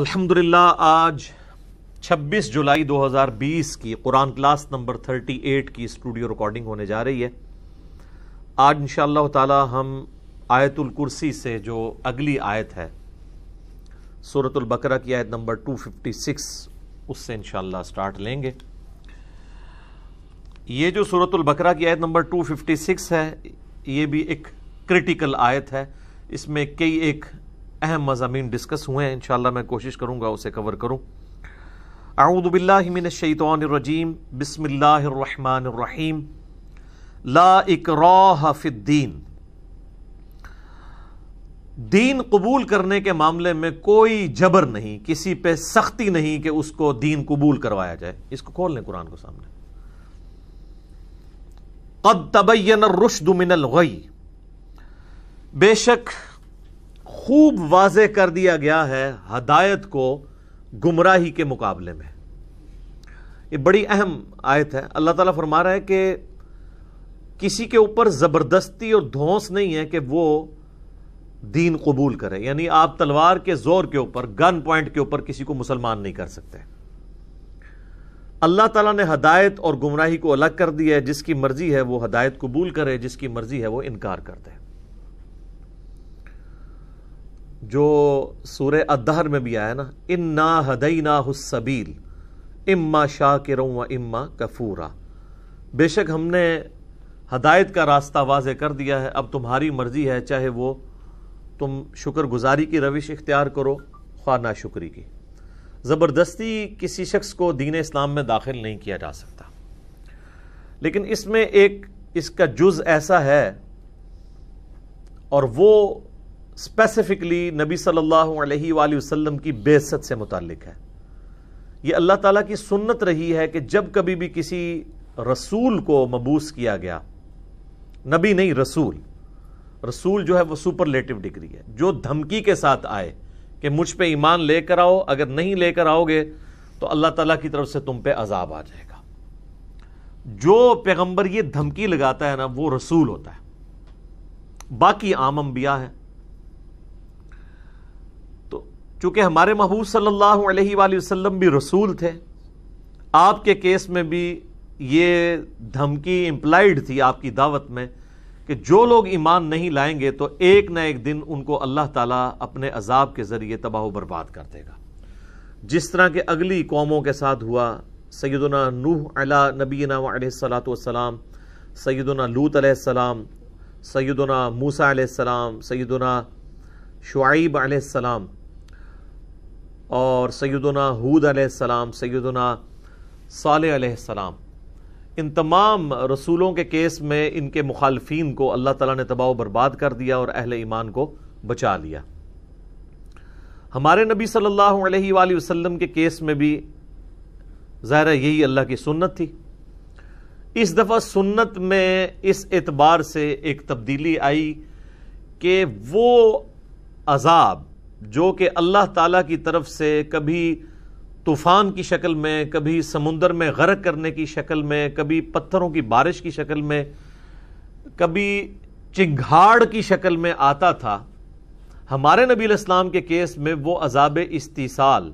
अल्हम्दुलिल्लाह आज 26 जुलाई 2020 की कुरान क्लास नंबर 38 की स्टूडियो रिकॉर्डिंग होने जा रही है आज इन ताला हम आयतुल कुर्सी से जो अगली आयत है सूरतुल बकरा की आयत नंबर 256 उससे इन स्टार्ट लेंगे ये जो सूरतुल बकरा की आयत नंबर 256 है ये भी एक क्रिटिकल आयत है इसमें कई एक अहम मजामी डिस्कस हुए हैं इन मैं कोशिश करूँगा उसे कवर करूँ आऊदबिल्लिमिनशैतरजीम बसमिल्लाम ला इकराफिद्दीन दीन कबूल करने के मामले में कोई जबर नहीं किसी पे सख्ती नहीं कि उसको दीन कबूल करवाया जाए इसको खोल लें कुरान को सामने कद तबैन रुशदुमिनल गई बेशक খুব ওয়াজহ কর দিয়া গয়া হ্যায় হিদায়াত কো গুমরাহি কে মুকাবলে মে ই বড়ি अहम আয়াত হ্যায় আল্লাহ তাআলা ফারমা রাহা হ্যায় কে kisi কে উপর জবরদস্তি আর ধৌস نہیں হ্যায় কে वो दीन কবুল করে মানে আপ তলোয়ার কে জোর কে উপর গান পয়েন্ট কে উপর kisi কো মুসলিমান نہیں কর sakte আল্লাহ তাআলা নে হিদায়াত আর গুমরাহি কো আলাদা কর দিয়া হ্যায় জিস কি মারজি হ্যায় वो হিদায়াত কবুল করে জিস কি মারজি হ্যায় वो इंकार করতে जो सूर अदहर में भी आया ना इन ना हदई ना हुसबील इम्मा शाह के व इम्मा कफूरा बेशक हमने हदायत का रास्ता वाज कर दिया है अब तुम्हारी मर्ज़ी है चाहे वो तुम शुक्रगुजारी की रविश इख्तियार करो ख्वा ना शुक्री की ज़बरदस्ती किसी शख्स को दीन इस्लाम में दाखिल नहीं किया जा सकता लेकिन इसमें एक इसका जुज़ ऐसा है और वो स्पेसिफिकली नबी सल्लल्लाहु अलैहि वसल्लम की बेसत से मुतक है ये अल्लाह ताला की सुन्नत रही है कि जब कभी भी किसी रसूल को मबूस किया गया नबी नहीं रसूल रसूल जो है वो सुपरलेटिव डिग्री है जो धमकी के साथ आए कि मुझ पे ईमान लेकर आओ अगर नहीं लेकर आओगे तो अल्लाह ताला की तरफ से तुम पे अजाब आ जाएगा जो पैगंबर ये धमकी लगाता है ना वो रसूल होता है बाकी आम अंबिया हैं चूंकि हमारे महबूब सल्लल्लाहु अलैहि वसल्लम भी रसूल थे आपके केस में भी ये धमकी इम्प्लाइड थी आपकी दावत में कि जो लोग ईमान नहीं लाएंगे तो एक ना एक दिन उनको अल्लाह ताला अपने अजाब के ज़रिए तबाह बर्बाद कर देगा जिस तरह के अगली कौमों के साथ हुआ सैदुना नूह अला नबीना वसलाम सैदुना लूत सलाम सैदुना मूसा सलाम सैदुना शुआब सलाम और सैदना हूद आसमाम सैदुना साल इन तमाम रसूलों के केस में इनके मुखालफन को अल्लाह तला ने तबाह बर्बाद कर दिया और अहल ईमान को बचा लिया हमारे नबी सल्लल्लाहु अलैहि वसल्लम के केस में भी ज़ाहिर यही अल्लाह की सुन्नत थी इस दफ़ा सुन्नत में इस एतबार से एक तब्दीली आई कि वो अजाब जो कि अल्लाह ताला की तरफ से कभी तूफ़ान की शक्ल में कभी समुंदर में गर्क करने की शक्ल में कभी पत्थरों की बारिश की शक्ल में कभी चिंगाड़ की शक्ल में आता था हमारे नबी इस्लाम के केस में वो अजाब इस्तीसाल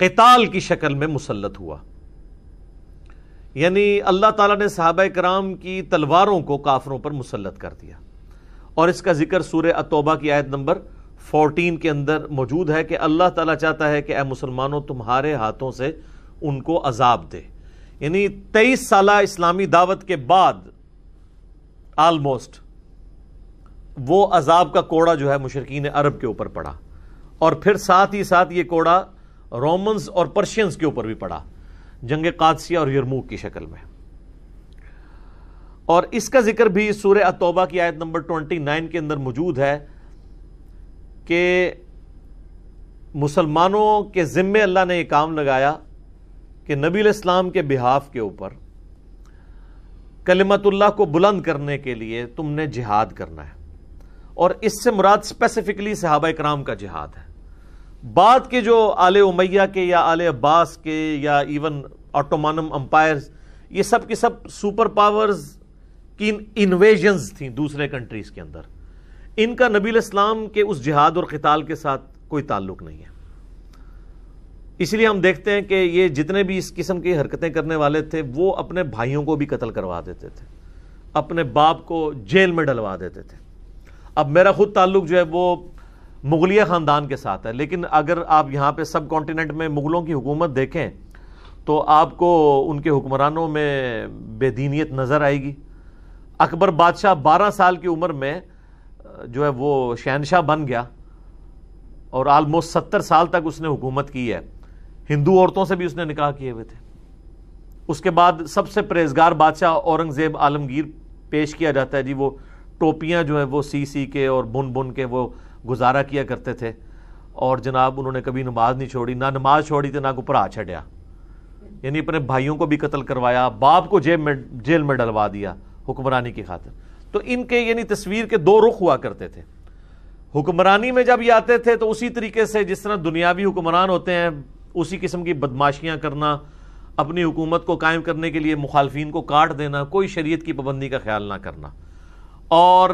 कताल की शक्ल में मुसलत हुआ यानी अल्लाह ताला ने साहब कराम की तलवारों को काफरों पर मुसलत कर दिया और इसका जिक्र सूर्य अतोबा की आयत नंबर फोर्टीन के अंदर मौजूद है कि अल्लाह ताला चाहता है कि ए मुसलमानों तुम्हारे हाथों से उनको अजाब दे यानी तेईस साल इस्लामी दावत के बाद आलमोस्ट वो अजाब का कोड़ा जो है मुशरकिन अरब के ऊपर पड़ा और फिर साथ ही साथ ये कोड़ा रोमन्स और पर्शियंस के ऊपर भी पड़ा जंग कादसिया और यरमूक की शक्ल में और इसका जिक्र भी सूर्य तोबा की आयत नंबर ट्वेंटी नाइन के अंदर मौजूद है कि मुसलमानों के ज़िम्मे अल्लाह ने ये काम लगाया कि नबी इस्लाम के बिहाफ के ऊपर कलिमतुल्लाह को बुलंद करने के लिए तुमने जिहाद करना है और इससे मुराद स्पेसिफिकली सहाबा कराम का जिहाद है बाद के जो आले उमैया के या आले अब्बास के या इवन ऑटोमानम अम्पायर्स ये सब के सब सुपर पावर्स की इन्वेजन्स थी दूसरे कंट्रीज के अंदर इनका नबी इस्लाम के उस जिहाद और कताल के साथ कोई ताल्लुक नहीं है इसलिए हम देखते हैं कि ये जितने भी इस किस्म की हरकतें करने वाले थे वो अपने भाइयों को भी कत्ल करवा देते थे अपने बाप को जेल में डलवा देते थे अब मेरा खुद ताल्लुक जो है वो मुगलिया ख़ानदान के साथ है लेकिन अगर आप यहाँ पे सब कॉन्टिनेंट में मुग़लों की हुकूमत देखें तो आपको उनके हुक्मरानों में बेदीनीत नज़र आएगी अकबर बादशाह बारह साल की उम्र में जो है वो शहनशाह बन गया और आलमोस्ट सत्तर साल तक उसने हुकूमत की है हिंदू औरतों से भी उसने निकाह किए हुए थे उसके बाद सबसे परहेजगार बादशाह औरंगज़ेब आलमगीर पेश किया जाता है जी वो टोपियाँ जो है वो सी सी के और बुन बुन के वो गुजारा किया करते थे और जनाब उन्होंने कभी नमाज नहीं छोड़ी ना नमाज छोड़ी थी तो ना को भरा छड़िया यानी अपने भाइयों को भी कत्ल करवाया बाप को जेब में जेल में डलवा दिया हुक्मरानी की खातिर तो इनके यानी तस्वीर के दो रुख हुआ करते थे हुक्मरानी में जब ये आते थे तो उसी तरीके से जिस तरह दुनियावी हुक्मरान होते हैं उसी किस्म की बदमाशियां करना अपनी हुकूमत को कायम करने के लिए मुखालफी को काट देना कोई शरीयत की पाबंदी का ख्याल ना करना और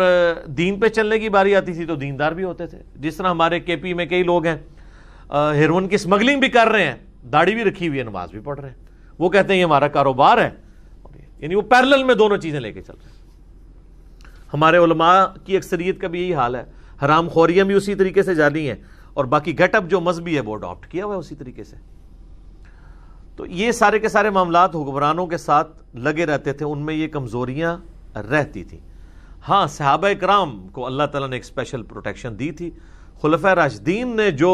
दीन पे चलने की बारी आती थी तो दीनदार भी होते थे जिस तरह हमारे के पी में कई लोग हैं हेरोइन की स्मगलिंग भी कर रहे हैं दाढ़ी भी रखी हुई है नमाज भी पढ़ रहे हैं वो कहते हैं ये हमारा कारोबार है यानी वो पैरल में दोनों चीज़ें लेके चल रहे हैं हमारे उलमा की अक्सरियत का भी यही हाल है हराम खोरियाँ भी उसी तरीके से जानी है और बाकी गेटअप जो मजहबी है वो अडॉप्ट किया हुआ है उसी तरीके से तो ये सारे के सारे मामला हुक्मरानों के साथ लगे रहते थे उनमें ये कमज़ोरियाँ रहती थी हाँ सहाब कराम को अल्लाह तला ने एक स्पेशल प्रोटेक्शन दी थी खुलफ राशदीन ने जो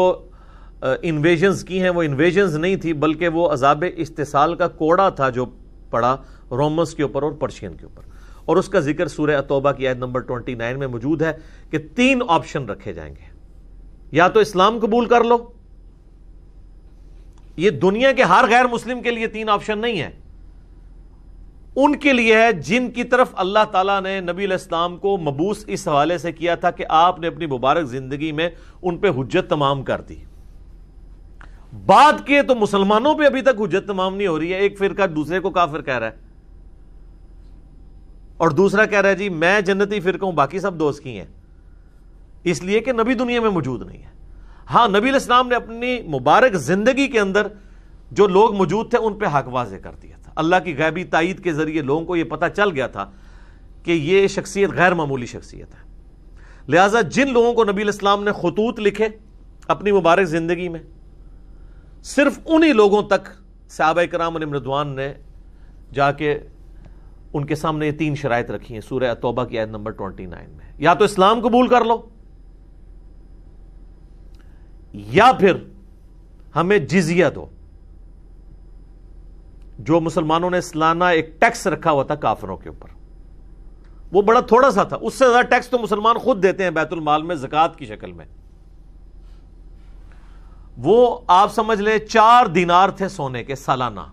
इन्वेजन्स की हैं वो इन्वेजन्स नहीं थी बल्कि वो अजाब इस्तेसाल का कोड़ा था जो पड़ा रोमस के ऊपर और पर्शियन के ऊपर और उसका जिक्र सूर्य तोबा की आयत नंबर ट्वेंटी नाइन में मौजूद है कि तीन ऑप्शन रखे जाएंगे या तो इस्लाम कबूल कर लो ये दुनिया के हर गैर मुस्लिम के लिए तीन ऑप्शन नहीं है उनके लिए है जिनकी तरफ अल्लाह ताला ने नबी इस्लाम को मबूस इस हवाले से किया था कि आपने अपनी मुबारक जिंदगी में उन पर हजत तमाम कर दी बाद के तो मुसलमानों पे अभी तक हजत तमाम नहीं हो रही है एक फिर का दूसरे को काफिर कह रहा है और दूसरा कह रहा है जी मैं जन्नती फिर हूं बाकी सब दोस्त की हैं इसलिए कि नबी दुनिया में मौजूद नहीं है हाँ नबी इस्लाम ने अपनी मुबारक जिंदगी के अंदर जो लोग मौजूद थे उन पर हक वाजे कर दिया था अल्लाह की गैबी तइद के जरिए लोगों को यह पता चल गया था कि ये शख्सियत गैर मामूली शख्सियत है लिहाजा जिन लोगों को नबी इस्लाम ने खतूत लिखे अपनी मुबारक जिंदगी में सिर्फ उन्हीं लोगों तक सहाब कराम मृदवान ने जाके उनके सामने ये तीन शराय रखी हैं सूर्य तोबा की आयत नंबर ट्वेंटी नाइन में या तो इस्लाम कबूल कर लो या फिर हमें जिजिया दो जो मुसलमानों ने सालाना एक टैक्स रखा हुआ था काफरों के ऊपर वो बड़ा थोड़ा सा था उससे ज्यादा टैक्स तो मुसलमान खुद देते हैं बैतुल माल में जक़ात की शक्ल में वो आप समझ ले चार दिनार थे सोने के सालाना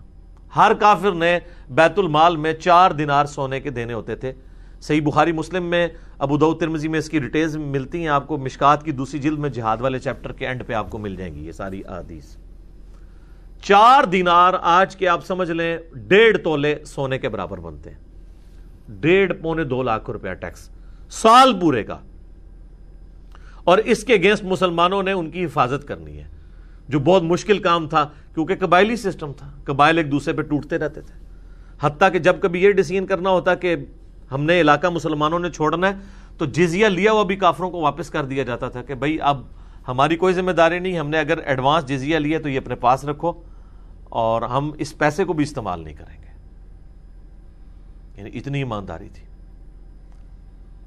हर काफिर ने बैतुल माल में चार दिनार सोने के देने होते थे सही बुखारी मुस्लिम में अबू दाऊद तिरमजी में इसकी डिटेल्स मिलती हैं आपको मिशकात की दूसरी जिल्द में जिहाद वाले चैप्टर के एंड पे आपको मिल जाएंगी ये सारी अदीस चार दिनार आज के आप समझ लें डेढ़ तोले सोने के बराबर बनते हैं डेढ़ पौने दो लाख रुपया टैक्स साल पूरे का और इसके अगेंस्ट मुसलमानों ने उनकी हिफाजत करनी है जो बहुत मुश्किल काम था क्योंकि कबायली सिस्टम था कबायल एक दूसरे पर टूटते रहते थे हती कि जब कभी यह डिसीजन करना होता कि हमने इलाका मुसलमानों ने छोड़ना है तो जिजिया लिया हुआ भी काफरों को वापस कर दिया जाता था कि भाई अब हमारी कोई जिम्मेदारी नहीं हमने अगर एडवांस जिजिया लिया तो ये अपने पास रखो और हम इस पैसे को भी इस्तेमाल नहीं करेंगे यानी इतनी ईमानदारी थी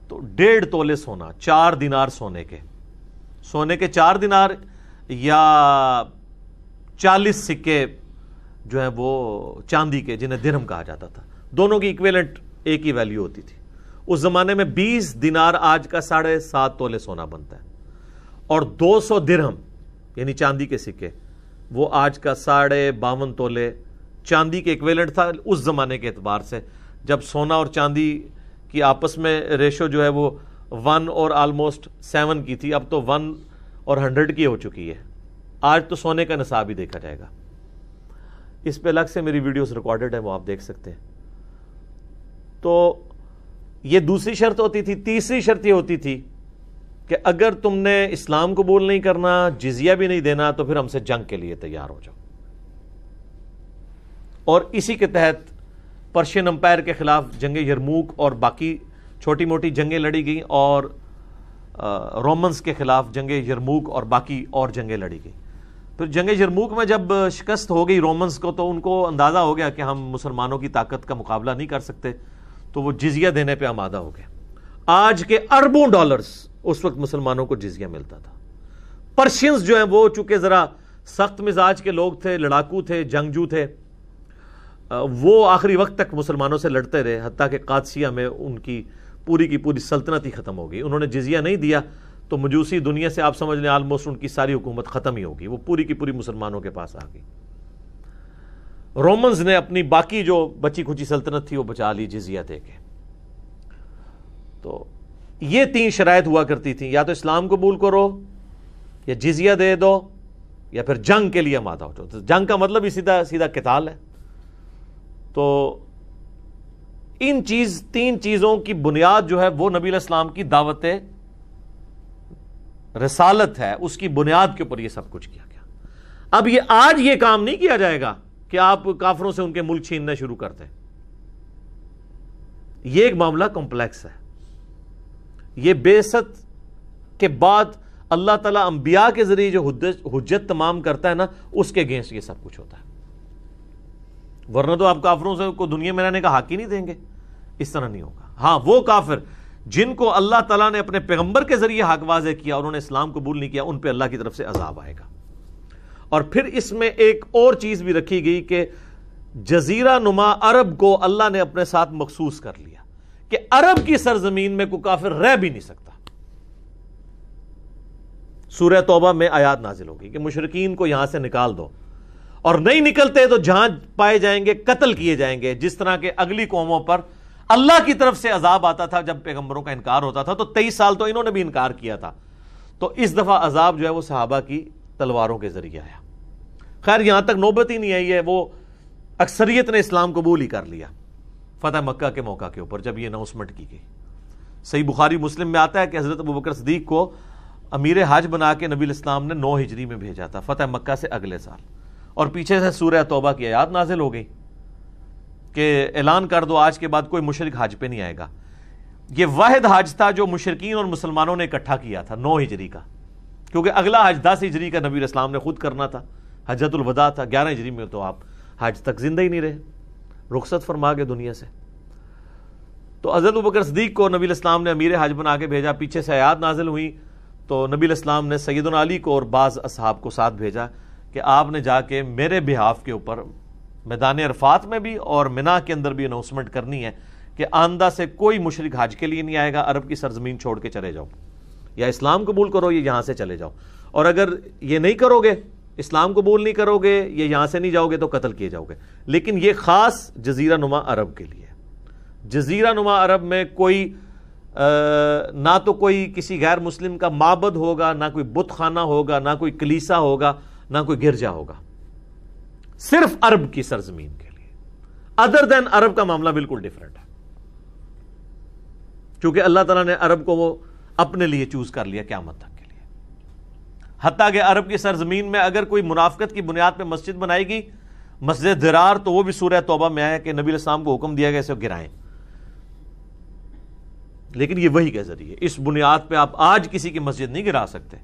तो डेढ़ तोले सोना चार दिनार सोने के सोने के चार दिनार या चालीस सिक्के जो है वो चांदी के जिन्हें दिरहम कहा जाता था दोनों की इक्वेलेंट एक ही वैल्यू होती थी उस जमाने में 20 दिनार आज का साढ़े सात तोले सोना बनता है और 200 दिरहम यानी चांदी के सिक्के वो आज का साढ़े बावन तोले चांदी के इक्वेलेंट था उस ज़माने के एतबार से जब सोना और चांदी की आपस में रेशो जो है वो वन और आलमोस्ट सेवन की थी अब तो वन और हंड्रेड की हो चुकी है आज तो सोने का नसाब ही देखा जाएगा इस पे अलग से मेरी वीडियोस रिकॉर्डेड है वो आप देख सकते हैं तो ये दूसरी शर्त होती थी तीसरी शर्त ये होती थी कि अगर तुमने इस्लाम कबूल नहीं करना जिजिया भी नहीं देना तो फिर हमसे जंग के लिए तैयार हो जाओ और इसी के तहत पर्शियन अंपायर के खिलाफ जंगे यरमूक और बाकी छोटी मोटी जंगें लड़ी गई और रोमन्स के ख़िलाफ़ जंग यरमूक और बाकी और जंगें लड़ी गई फिर तो जंग यरमूक में जब शिकस्त हो गई रोमन्स को तो उनको अंदाज़ा हो गया कि हम मुसलमानों की ताकत का मुकाबला नहीं कर सकते तो वो जिजिया देने पर आमादा हो गए आज के अरबों डॉलर्स उस वक्त मुसलमानों को जिजिया मिलता था पर्शियंस जो हैं वो चूंकि ज़रा सख्त मिजाज के लोग थे लड़ाकू थे जंगजू थे वो आखिरी वक्त तक मुसलमानों से लड़ते रहे हती कि कादसिया में उनकी पूरी की पूरी सल्तनत ही ख़त्म हो गई उन्होंने जिजिया नहीं दिया तो मजूसी दुनिया से आप समझ लें आलमोस्ट उनकी सारी हुकूमत ख़त्म ही होगी वो पूरी की पूरी मुसलमानों के पास आ गई रोमन्स ने अपनी बाकी जो बची खुची सल्तनत थी वो बचा ली जिजिया दे के तो ये तीन शराय हुआ करती थी या तो इस्लाम कबूल करो या जिजिया दे दो या फिर जंग के लिए मादा जाओ तो जंग का मतलब ही सीधा सीधा किताल है तो इन चीज तीन चीजों की बुनियाद जो है वह नबी इस्लाम की दावत रसालत है उसकी बुनियाद के ऊपर यह सब कुछ किया गया अब यह आज यह काम नहीं किया जाएगा कि आप काफरों से उनके मुल्क छीनना शुरू करते हैं यह एक मामला कॉम्प्लेक्स है यह बेसत के बाद अल्लाह ताला अंबिया के जरिए जो हुज्जत तमाम करता है ना उसके अगेंस्ट ये सब कुछ होता है वरना तो आप काफरों से को दुनिया में रहने का हक ही नहीं देंगे इस तरह नहीं होगा हाँ वो काफिर जिनको अल्लाह तला ने अपने पैगंबर के जरिए हक वाजे किया उन्होंने इस्लाम कबूल नहीं किया उन पर अल्लाह की तरफ से अजाब आएगा और फिर इसमें एक और चीज भी रखी गई कि जजीरा नुमा अरब को अल्लाह ने अपने साथ मखसूस कर लिया कि अरब की सरजमीन में को काफिर रह भी नहीं सकता सूर्य तोबा में आयात नाजिल होगी कि मुशरकिन को यहां से निकाल दो और नहीं निकलते तो जहां पाए जाएंगे कत्ल किए जाएंगे जिस तरह के अगली कौमों पर अल्लाह की तरफ से अजाब आता था जब पैगंबरों का इनकार होता था तो तेईस साल तो इन्होंने भी इनकार किया था तो इस दफा अजाब जो है वो सहाबा की तलवारों के जरिए आया खैर यहां तक नौबत ही नहीं आई है वो अक्सरियत ने इस्लाम कबूल ही कर लिया फतेह मक्का के मौका के ऊपर जब यह अनाउंसमेंट की गई सही बुखारी मुस्लिम में आता है कि हजरत अबू बकर सदीक को अमीर हज बना के नबी इस्लाम ने नौ हिजरी में भेजा था फतेह मक्का से अगले साल और पीछे से सूर्य तौबा की आयात नाजिल हो गई कि ऐलान कर दो आज के बाद कोई मुशरक हाज पर नहीं आएगा ये वाहिद हाज था जो मुशरकिन और मुसलमानों ने इकट्ठा किया था नौ हिजरी का क्योंकि अगला हज दस हिजरी का नबी इस्लाम ने खुद करना था हजरतुलवदा था ग्यारह हिजरी में तो आप हज तक जिंदा ही नहीं रहे रुखसत फरमा गए दुनिया से तो हजरत बकर सदीक को नबी इस्लाम ने अमीर हाज बना के भेजा पीछे से आयात नाजिल हुई तो नबी इस्लाम ने सैदन अली को और बाज़ असहाब को साथ भेजा कि आपने जाके मेरे बिहाफ के ऊपर मैदान अरफात में भी और मिना के अंदर भी अनाउंसमेंट करनी है कि आंदा से कोई मुशरक हज के लिए नहीं आएगा अरब की सरजमीन छोड़ के चले जाओ या इस्लाम कबूल करो ये यहाँ से चले जाओ और अगर ये नहीं करोगे इस्लाम कबूल नहीं करोगे ये यहाँ से नहीं जाओगे तो कत्ल किए जाओगे लेकिन ये ख़ास जजीरा नुमा अरब के लिए जजीरा नुमा अरब में कोई आ, ना तो कोई किसी गैर मुस्लिम का माबद होगा ना कोई बुत खाना होगा ना कोई कलीसा होगा ना कोई गिरजा होगा सिर्फ अरब की सरजमीन के लिए अदर देन अरब का मामला बिल्कुल डिफरेंट है क्योंकि अल्लाह तला ने अरब को वो अपने लिए चूज कर लिया क्या तक के लिए हत्या के अरब की सरजमीन में अगर कोई मुनाफ्त की बुनियाद पर मस्जिद बनाएगी मस्जिद दरार तो वो भी सूर्य तोबा में आया कि नबी इस्लाम को हुक्म दिया गया इसे गिराएं लेकिन ये वही के जरिए इस बुनियाद पे आप आज किसी की मस्जिद नहीं गिरा सकते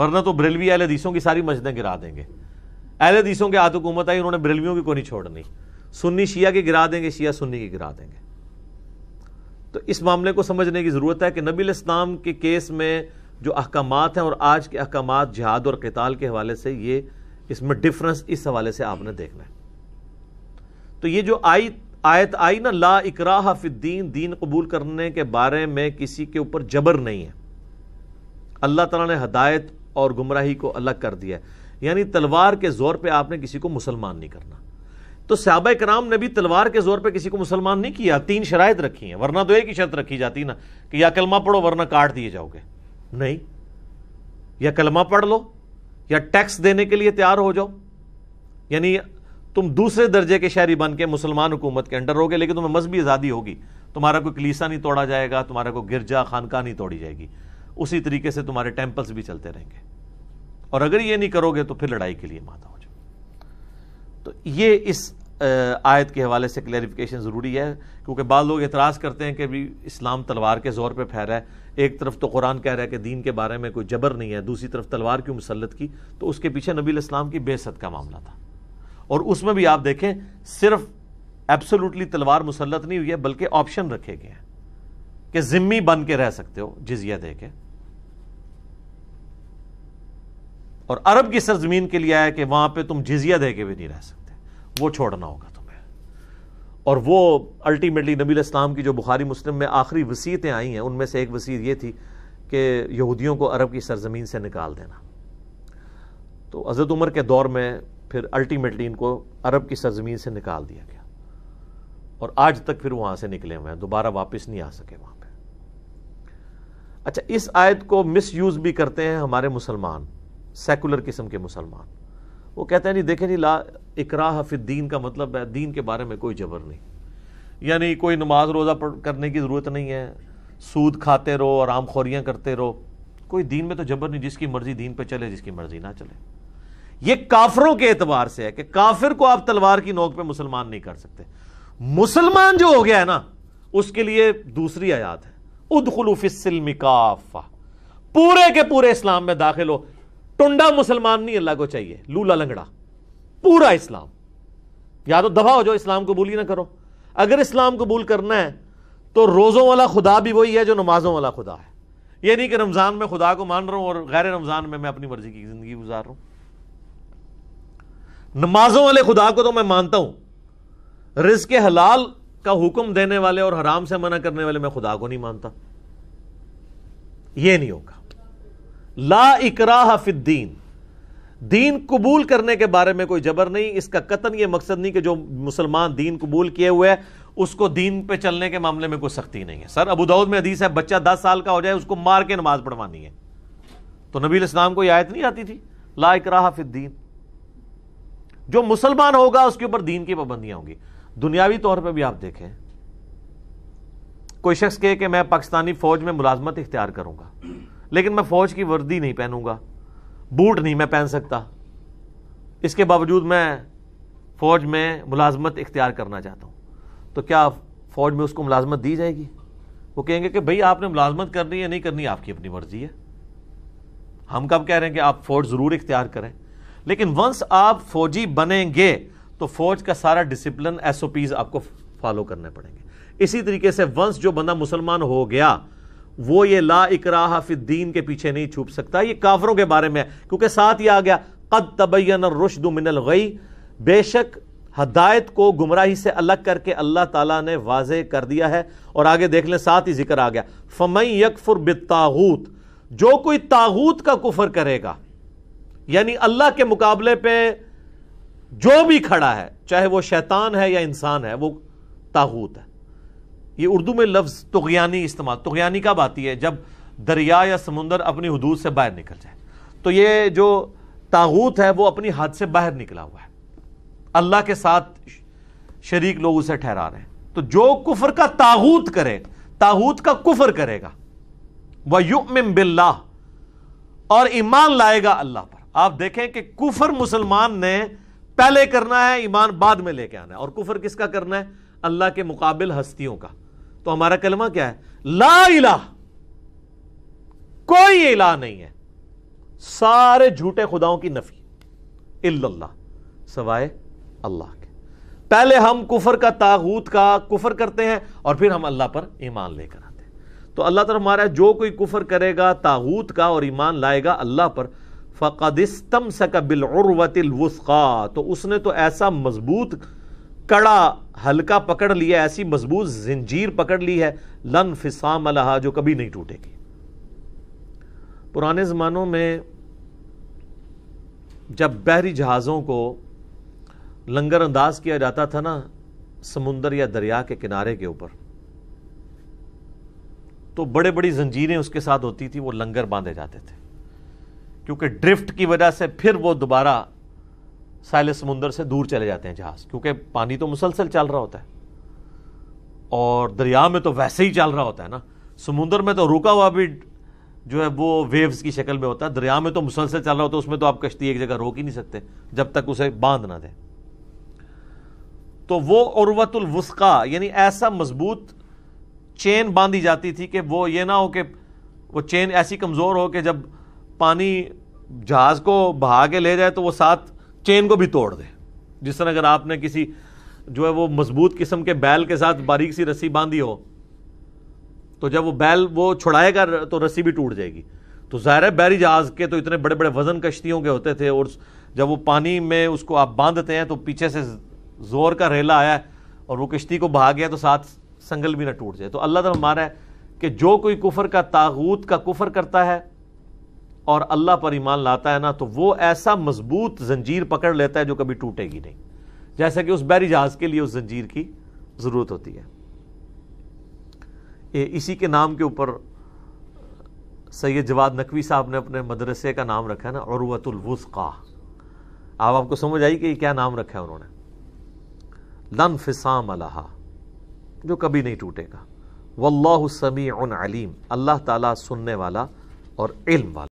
वरना तो बरेलवी अहले हदीसों की सारी मस्जिदें गिरा देंगे अहले हदीसों के हाथ हुकूमत आई उन्होंने बरेलवियों की को नहीं छोड़नी सुन्नी शिया की गिरा देंगे शिया सुन्नी की गिरा देंगे तो इस मामले को समझने की ज़रूरत है कि नबी इस्लाम के केस में जो अहकाम हैं और आज के अहकाम जिहाद और कताल के हवाले से ये इसमें डिफरेंस इस हवाले से आपने देखना है तो ये जो आई आयत आई ना ला इकरा हाफिद्दीन दीन कबूल करने के बारे में किसी के ऊपर जबर नहीं है अल्लाह तला ने हदायत और गुमराही को अलग कर दिया यानी तलवार के जोर पे आपने किसी को मुसलमान नहीं करना तो सहाब कराम ने भी तलवार के जोर पे किसी को मुसलमान नहीं किया तीन शराय रखी हैं वरना तो एक ही शर्त रखी जाती ना कि या कलमा पढ़ो वरना काट दिए जाओगे नहीं या कलमा पढ़ लो या टैक्स देने के लिए तैयार हो जाओ यानी तुम दूसरे दर्जे के शहरी बन के मुसलमान हुकूमत के अंडर होगे लेकिन तुम्हें मजहबी आज़ादी होगी तुम्हारा कोई कलीसा नहीं तोड़ा जाएगा तुम्हारा कोई गिरजा खानका नहीं तोड़ी जाएगी उसी तरीके से तुम्हारे टेम्पल्स भी चलते रहेंगे और अगर ये नहीं करोगे तो फिर लड़ाई के लिए माता हो जाओ तो ये इस आयत के हवाले से क्लैरिफिकेशन ज़रूरी है क्योंकि बाद लोग एतराज़ करते हैं कि भी इस्लाम तलवार के ज़ोर पर फहरा है एक तरफ तो कुरान कह रहा है कि दीन के बारे में कोई जबर नहीं है दूसरी तरफ तलवार क्यों मुसलत की तो उसके पीछे नबी इस्लाम की बेसत का मामला था और उसमें भी आप देखें सिर्फ एब्सोलूटली तलवार मुसलत नहीं हुई है बल्कि ऑप्शन रखे गए हैं कि जिम्मी बन के रह सकते हो जिजिया दे के और अरब की सरजमीन के लिए आया कि वहां पे तुम जिजिया दे के भी नहीं रह सकते वो छोड़ना होगा तुम्हें और वो अल्टीमेटली नबी इस्लाम की जो बुखारी मुस्लिम में आखिरी वसीयतें आई हैं उनमें से एक वसीत ये थी कि यहूदियों को अरब की सरजमीन से निकाल देना तो अजरत उमर के दौर में फिर अल्टीमेटली इनको अरब की सरजमीन से निकाल दिया गया और आज तक फिर वहां से निकले हुए हैं दोबारा वापस नहीं आ सके वहां अच्छा इस आयत को मिस यूज़ भी करते हैं हमारे मुसलमान सेकुलर किस्म के मुसलमान वो कहते हैं नहीं देखें नहीं ला इकरा हफिद दीन का मतलब है दीन के बारे में कोई जबर नहीं यानी कोई नमाज रोज़ा करने की ज़रूरत नहीं है सूद खाते रहो आराम खोरियाँ करते रहो कोई दीन में तो जबर नहीं जिसकी मर्ज़ी दीन पे चले जिसकी मर्ज़ी ना चले ये काफरों के एतबार से है कि काफिर को आप तलवार की नोक पे मुसलमान नहीं कर सकते मुसलमान जो हो गया है ना उसके लिए दूसरी आयात है उदखलूफिसमिकाफा पूरे के पूरे इस्लाम में दाखिल हो टुंडा मुसलमान नहीं अल्लाह को चाहिए लूला लंगड़ा पूरा इस्लाम या तो दफा हो जाओ इस्लाम कबूल ही ना करो अगर इस्लाम कबूल करना है तो रोज़ों वाला खुदा भी वही है जो नमाजों वाला खुदा है ये नहीं कि रमज़ान में खुदा को मान रहा हूं और गैर रमज़ान में मैं अपनी मर्जी की ज़िंदगी गुजार रहा हूं नमाजों वाले खुदा को तो मैं मानता हूं रिज के हलाल का हुक्म देने वाले और हराम से मना करने वाले मैं खुदा को नहीं मानता यह नहीं होगा ला इकरा फिद्दीन दीन कबूल करने के बारे में कोई जबर नहीं इसका कतन यह मकसद नहीं कि जो मुसलमान दीन कबूल किए हुए है उसको दीन पे चलने के मामले में कोई सख्ती नहीं है सर अबूदाऊद में हदीस है बच्चा दस साल का हो जाए उसको मार के नमाज पढ़वानी है तो नबी इस्लाम को आयत नहीं आती थी ला इकराह फिद्दीन जो मुसलमान होगा उसके ऊपर दीन की पाबंदियां होंगी दुनियावी तौर पर भी आप देखें कोई शख्स कहे कि मैं पाकिस्तानी फौज में मुलाजमत इख्तियार करूंगा लेकिन मैं फौज की वर्दी नहीं पहनूंगा बूट नहीं मैं पहन सकता इसके बावजूद मैं फौज में मुलाजमत इख्तियार करना चाहता हूं तो क्या फौज में उसको मुलाजमत दी जाएगी वो कहेंगे कि भाई आपने मुलाजमत करनी है नहीं करनी आपकी अपनी मर्जी है हम कब कह रहे हैं कि आप फौज ज़रूर इख्तियार करें लेकिन वंस आप फौजी बनेंगे तो फौज का सारा डिसिप्लिन एस आपको फॉलो करने पड़ेंगे इसी तरीके से वंश जो बंदा मुसलमान हो गया वो ये ला इकरा हाफिद्दीन के पीछे नहीं छुप सकता ये काफरों के बारे में है क्योंकि साथ ही आ गया कद तबैन रुशद मिनल गई बेशक हदायत को गुमराही से अलग करके अल्लाह ताला ने वाज कर दिया है और आगे देख लें साथ ही जिक्र आ गया फमई यकफुर बितागूत जो कोई तागूत का कुफर करेगा यानी अल्लाह के मुकाबले पर जो भी खड़ा है चाहे वो शैतान है या इंसान है वो ताहूत है ये उर्दू में लफ्ज तुगयानी इस्तेमाल तुगयानी कब आती है जब दरिया या समुंदर अपनी हदूद से बाहर निकल जाए तो ये जो तागूत है वो अपनी हाथ से बाहर निकला हुआ है अल्लाह के साथ शरीक लोग उसे ठहरा रहे हैं तो जो कुफर का तागूत करे तागूत का कुफर करेगा वह युम बिल्ला और ईमान लाएगा अल्लाह पर आप देखें कि कुफर मुसलमान ने पहले करना है ईमान बाद में लेके आना है और कुफर किसका करना है अल्लाह के मुकाबिल हस्तियों का तो हमारा कलमा क्या है ला इला कोई इला नहीं है सारे झूठे खुदाओं की नफी इल्लल्लाह सवाए अल्लाह के पहले हम कुफर का तागूत का कुफर करते हैं और फिर हम अल्लाह पर ईमान लेकर आते हैं तो अल्लाह तरफ हमारा जो कोई कुफर करेगा तागूत का और ईमान लाएगा अल्लाह पर फ़कदिस्तम सकबिलवतिलवस्का तो उसने तो ऐसा मजबूत कड़ा हल्का पकड़ लिया ऐसी मजबूत जंजीर पकड़ ली है लन फिसाम अलहा जो कभी नहीं टूटेगी पुराने ज़मानों में जब बहरी जहाज़ों को लंगर अंदाज किया जाता था ना समुंदर या दरिया के किनारे के ऊपर तो बड़े बड़ी जंजीरें उसके साथ होती थी वो लंगर बांधे जाते थे क्योंकि ड्रिफ्ट की वजह से फिर वो दोबारा साहिल समुंदर से दूर चले जाते हैं जहाज क्योंकि पानी तो मुसलसल चल रहा होता है और दरिया में तो वैसे ही चल रहा होता है ना समुंदर में तो रुका हुआ भी जो है वो वेव्स की शक्ल में होता है दरिया में तो मुसलसल चल रहा होता है उसमें तो आप कश्ती एक जगह रोक ही नहीं सकते जब तक उसे बांध ना दें तो वो उर्वतुल वस्का यानी ऐसा मजबूत चेन बांधी जाती थी कि वो ये ना हो कि वो चेन ऐसी कमज़ोर हो कि जब पानी जहाज को बहा के ले जाए तो वो साथ चेन को भी तोड़ दे जिस तरह अगर आपने किसी जो है वो मजबूत किस्म के बैल के साथ बारीक सी रस्सी बांधी हो तो जब वो बैल वो छुड़ाएगा तो रस्सी भी टूट जाएगी तो ज़ाहिर है बैरी जहाज के तो इतने बड़े बड़े वजन कश्तियों के होते थे और जब वो पानी में उसको आप बांधते हैं तो पीछे से ज़ोर का रेला आया और वो कश्ती को बहा गया तो साथ संगल भी ना टूट जाए तो अल्लाह तला हमारा है कि जो कोई कुफर का तागूत का कुफर करता है और अल्लाह पर ईमान लाता है ना तो वो ऐसा मजबूत जंजीर पकड़ लेता है जो कभी टूटेगी नहीं जैसा कि उस बैरी जहाज के लिए उस जंजीर की ज़रूरत होती है ए, इसी के नाम के ऊपर सैयद जवाद नकवी साहब ने अपने मदरसे का नाम रखा है ना औरतुलवस्का आप आपको समझ आई कि क्या नाम रखा है उन्होंने लन फिसाम अलाहा जो कभी नहीं टूटेगा वल्लाह समी अलीम अल्लाह ताला सुनने वाला और इल्म वाला